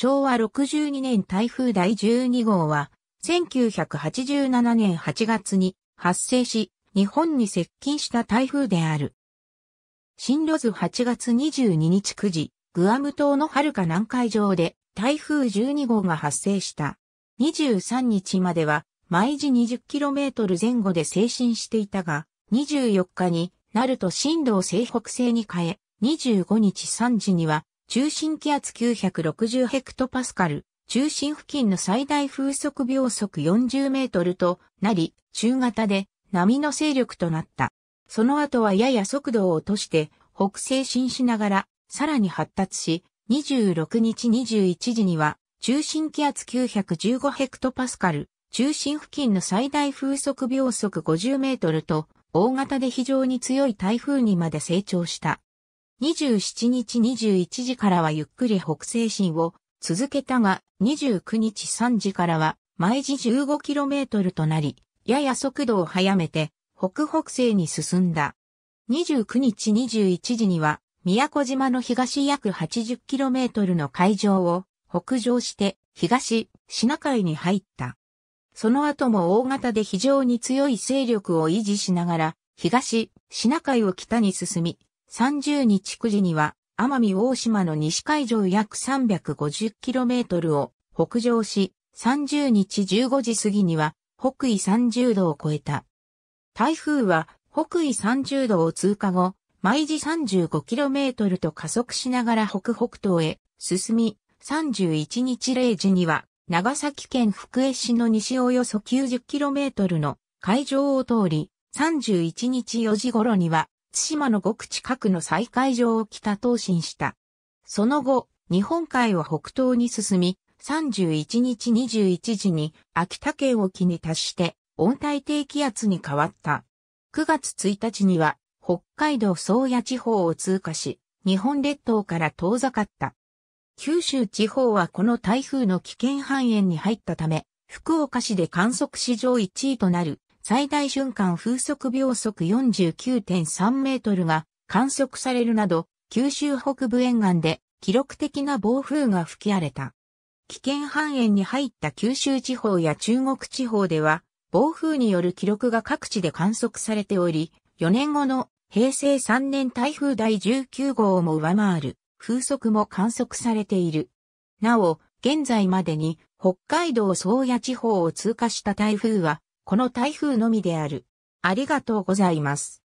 昭和62年台風第12号は、1987年8月に発生し、日本に接近した台風である。進路図8月22日9時、グアム島の遥か南海上で台風12号が発生した。23日までは毎時 20km 前後で精神していたが、24日になると進路を西北西に変え、25日3時には中心気圧960ヘクトパスカル、中心付近の最大風速秒速40メートルとなり、中型で波の勢力となった。その後はやや速度を落として北西進しながらさらに発達し、26日21時には中心気圧915ヘクトパスカル、中心付近の最大風速秒速50メートルと大型で非常に強い台風にまで成長した。27日21時からはゆっくり北西進を続けたが、29日3時からは毎時 15km となり、やや速度を速めて北北西に進んだ。29日21時には、宮古島の東約 80km の海上を北上して東シナ海に入った。その後も大型で非常に強い勢力を維持しながら東シナ海を北に進み、30日9時には、奄美大島の西海上約 350km を北上し、30日15時過ぎには北緯30度を超えた。台風は北緯30度を通過後、毎時 35km と加速しながら北北東へ進み、31日0時には長崎県福江市の西およそ 90km の海上を通り、31日4時頃には津島のごく近くの再海上を北東進した。その後、日本海を北東に進み、31日21時に秋田県沖に達して温帯低気圧に変わった。9月1日には北海道宗谷地方を通過し、日本列島から遠ざかった。九州地方はこの台風の危険半円に入ったため、福岡市で観測史上1位となる最大瞬間風速秒速49.3メートルが観測されるなど、九州北部沿岸で記録的な暴風が吹き荒れた。危険半円に入った九州地方や中国地方では、暴風による記録が各地で観測されており、4年後の平成3年台風第19号をも上回る風速も観測されている。なお、現在までに北海道宗谷地方を通過した台風はこの台風のみである。ありがとうございます。